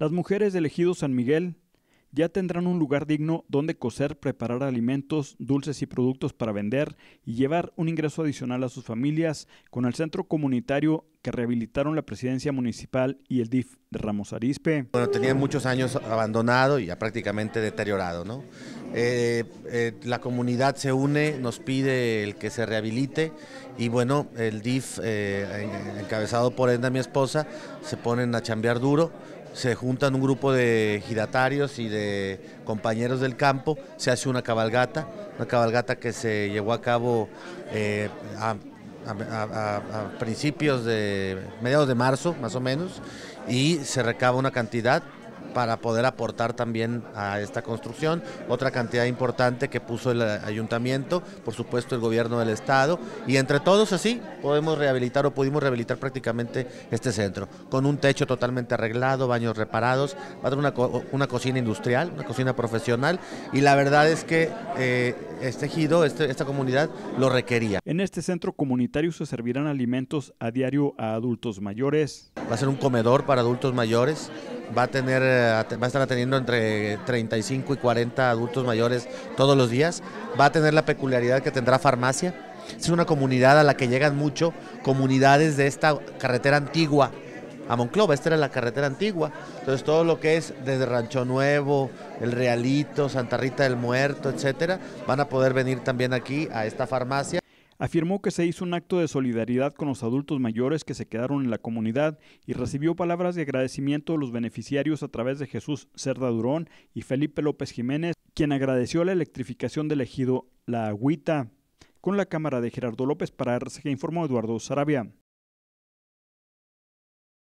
Las mujeres del ejido San Miguel ya tendrán un lugar digno donde coser, preparar alimentos, dulces y productos para vender y llevar un ingreso adicional a sus familias con el centro comunitario que rehabilitaron la presidencia municipal y el DIF de Ramos Arispe. Bueno, tenía muchos años abandonado y ya prácticamente deteriorado, ¿no? Eh, eh, la comunidad se une, nos pide el que se rehabilite y bueno, el DIF, eh, encabezado por Enda, mi esposa, se ponen a chambear duro se juntan un grupo de giratarios y de compañeros del campo, se hace una cabalgata, una cabalgata que se llevó a cabo eh, a principios de mediados de marzo, más o menos, y se recaba una cantidad para poder aportar también a esta construcción. Otra cantidad importante que puso el eh, ayuntamiento, por supuesto el gobierno del estado, y entre todos así podemos rehabilitar o pudimos rehabilitar prácticamente este centro, con un techo totalmente arreglado, baños reparados, va a tener una, cocina industrial, una cocina profesional, y la verdad es que eh, este ejido, este, esta comunidad lo requería. En este centro comunitario se servirán alimentos a diario a adultos mayores. Va a ser un comedor para adultos mayores, va a tener eh, va a estar atendiendo entre 35 y 40 adultos mayores todos los días. Va a tener la peculiaridad que tendrá farmacia. Es una comunidad a la que llegan mucho comunidades de esta carretera antigua a Monclova. Esta era la carretera antigua. Entonces todo lo que es desde Rancho Nuevo, El Realito, Santa Rita del Muerto, etcétera, van a poder venir también aquí a esta farmacia afirmó que se hizo un acto de solidaridad con los adultos mayores que se quedaron en la comunidad y recibió palabras de agradecimiento de los beneficiarios a través de Jesús Cerda Durón y Felipe López Jiménez, quien agradeció la electrificación del ejido La Agüita. Con la cámara de Gerardo López para que informó Eduardo Sarabia.